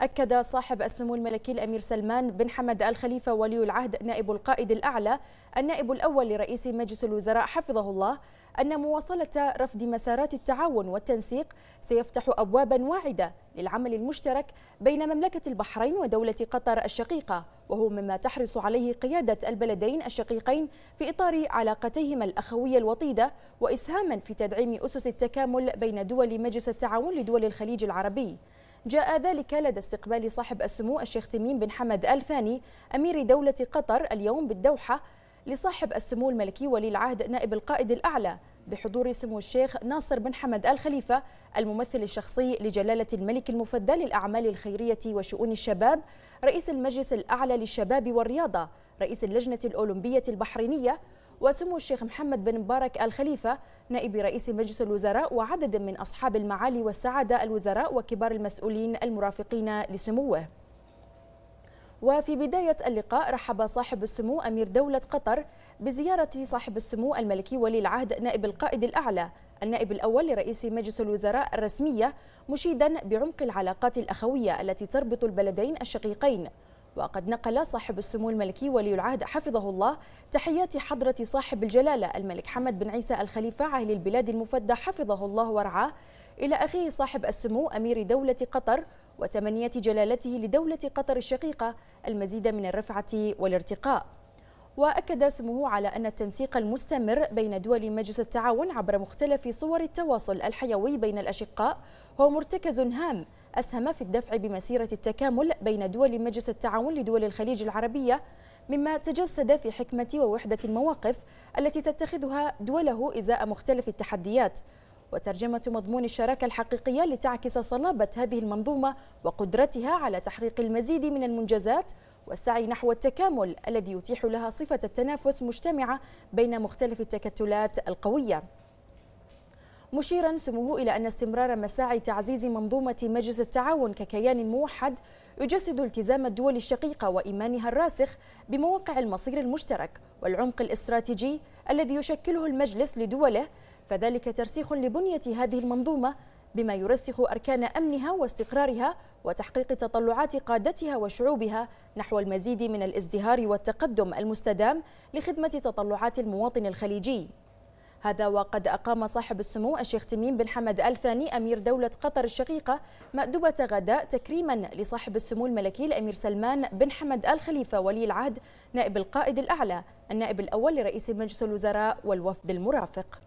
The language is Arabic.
أكد صاحب السمو الملكي الأمير سلمان بن حمد الخليفة ولي العهد نائب القائد الأعلى النائب الأول لرئيس مجلس الوزراء حفظه الله أن مواصلة رفض مسارات التعاون والتنسيق سيفتح أبوابا واعدة للعمل المشترك بين مملكة البحرين ودولة قطر الشقيقة وهو مما تحرص عليه قيادة البلدين الشقيقين في إطار علاقتيهما الأخوية الوطيدة وإسهاما في تدعيم أسس التكامل بين دول مجلس التعاون لدول الخليج العربي جاء ذلك لدى استقبال صاحب السمو الشيخ تميم بن حمد آل ثاني أمير دولة قطر اليوم بالدوحة لصاحب السمو الملكي ولي العهد نائب القائد الأعلى بحضور سمو الشيخ ناصر بن حمد آل خليفة الممثل الشخصي لجلالة الملك المفدى للأعمال الخيرية وشؤون الشباب رئيس المجلس الأعلى للشباب والرياضة رئيس اللجنة الأولمبية البحرينية وسمو الشيخ محمد بن مبارك الخليفة نائب رئيس مجلس الوزراء وعدد من أصحاب المعالي والسعادة الوزراء وكبار المسؤولين المرافقين لسموه وفي بداية اللقاء رحب صاحب السمو أمير دولة قطر بزيارة صاحب السمو الملكي ولي العهد نائب القائد الأعلى النائب الأول لرئيس مجلس الوزراء الرسمية مشيدا بعمق العلاقات الأخوية التي تربط البلدين الشقيقين وقد نقل صاحب السمو الملكي ولي العهد حفظه الله تحيات حضرة صاحب الجلالة الملك حمد بن عيسى الخليفة عاهل البلاد المفدى حفظه الله ورعاه إلى أخيه صاحب السمو أمير دولة قطر وتمنية جلالته لدولة قطر الشقيقة المزيد من الرفعة والارتقاء وأكد سموه على أن التنسيق المستمر بين دول مجلس التعاون عبر مختلف صور التواصل الحيوي بين الأشقاء هو مرتكز هام أسهم في الدفع بمسيرة التكامل بين دول مجلس التعاون لدول الخليج العربية مما تجسد في حكمة ووحدة المواقف التي تتخذها دوله إزاء مختلف التحديات وترجمة مضمون الشراكة الحقيقية لتعكس صلابة هذه المنظومة وقدرتها على تحقيق المزيد من المنجزات والسعي نحو التكامل الذي يتيح لها صفة التنافس مجتمعة بين مختلف التكتلات القوية مشيرا سموه إلى أن استمرار مساعي تعزيز منظومة مجلس التعاون ككيان موحد يجسد التزام الدول الشقيقة وإيمانها الراسخ بمواقع المصير المشترك والعمق الاستراتيجي الذي يشكله المجلس لدوله فذلك ترسيخ لبنية هذه المنظومة بما يرسخ أركان أمنها واستقرارها وتحقيق تطلعات قادتها وشعوبها نحو المزيد من الازدهار والتقدم المستدام لخدمة تطلعات المواطن الخليجي هذا وقد أقام صاحب السمو الشيخ تميم بن حمد آل ثاني أمير دولة قطر الشقيقة مأدبة غداء تكريما لصاحب السمو الملكي الأمير سلمان بن حمد آل خليفة ولي العهد نائب القائد الأعلى النائب الأول لرئيس مجلس الوزراء والوفد المرافق